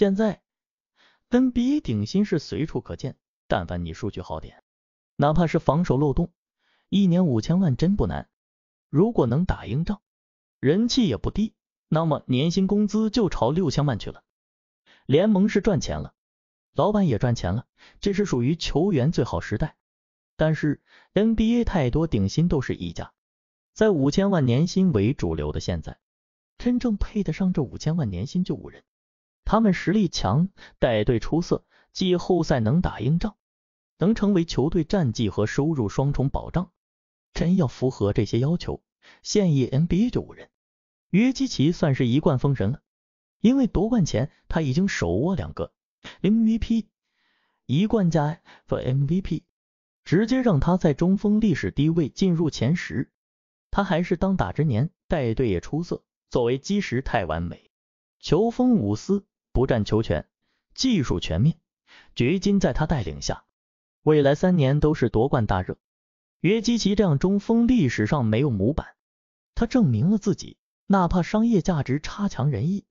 现在，NBA 顶薪是随处可见，但凡你数据好点，哪怕是防守漏洞，一年五千万真不难。如果能打赢仗，人气也不低，那么年薪工资就朝六千万去了。联盟是赚钱了，老板也赚钱了，这是属于球员最好时代。但是 NBA 太多顶薪都是溢价，在五千万年薪为主流的现在，真正配得上这五千万年薪就五人。他们实力强，带队出色，季后赛能打硬仗，能成为球队战绩和收入双重保障。真要符合这些要求，现役 NBA 就五人，约基奇算是一贯封神了，因为夺冠前他已经手握两个 MVP，一冠加 FMVP，直接让他在中锋历史低位进入前十。他还是当打之年，带队也出色，作为基石太完美，球风无私。不占球权，技术全面，掘金在他带领下，未来三年都是夺冠大热。约基奇这样中锋历史上没有模板，他证明了自己，哪怕商业价值差强人意，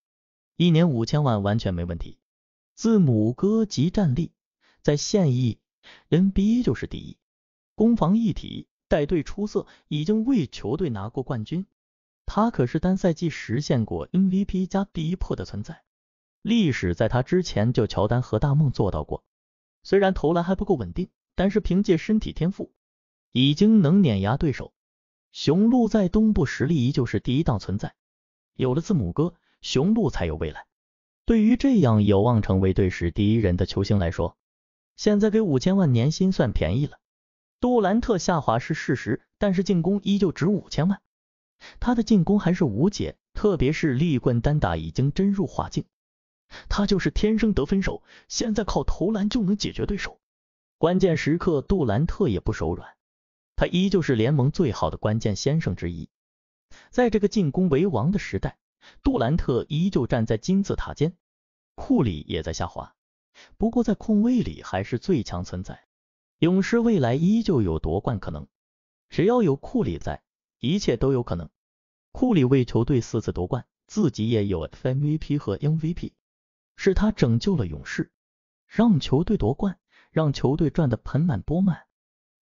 一年五千万完全没问题。字母哥级战力在现役 NBA 就是第一，攻防一体，带队出色，已经为球队拿过冠军。他可是单赛季实现过 MVP 加第一破的存在。历史在他之前就乔丹和大梦做到过，虽然投篮还不够稳定，但是凭借身体天赋已经能碾压对手。雄鹿在东部实力依旧是第一档存在，有了字母哥，雄鹿才有未来。对于这样有望成为队史第一人的球星来说，现在给五千万年薪算便宜了。杜兰特下滑是事实，但是进攻依旧值五千万，他的进攻还是无解，特别是立棍单打已经真入化境。他就是天生得分手，现在靠投篮就能解决对手。关键时刻，杜兰特也不手软，他依旧是联盟最好的关键先生之一。在这个进攻为王的时代，杜兰特依旧站在金字塔尖，库里也在下滑。不过在控卫里还是最强存在，勇士未来依旧有夺冠可能。只要有库里在，一切都有可能。库里为球队四次夺冠，自己也有 FMVP 和 MVP。是他拯救了勇士，让球队夺冠，让球队赚得盆满钵满。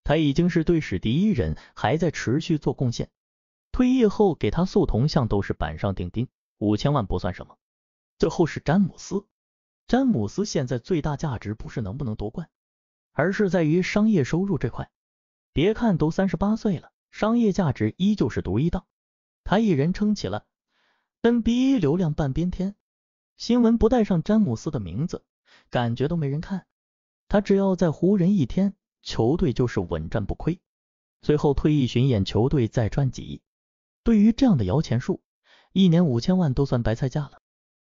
他已经是对史第一人，还在持续做贡献。退役后给他塑铜像都是板上钉钉，五千万不算什么。最后是詹姆斯，詹姆斯现在最大价值不是能不能夺冠，而是在于商业收入这块。别看都三十八岁了，商业价值依旧是独一档，他一人撑起了 NBA 流量半边天。新闻不带上詹姆斯的名字，感觉都没人看。他只要在湖人一天，球队就是稳赚不亏。随后退役巡演，球队再赚几亿。对于这样的摇钱树，一年五千万都算白菜价了。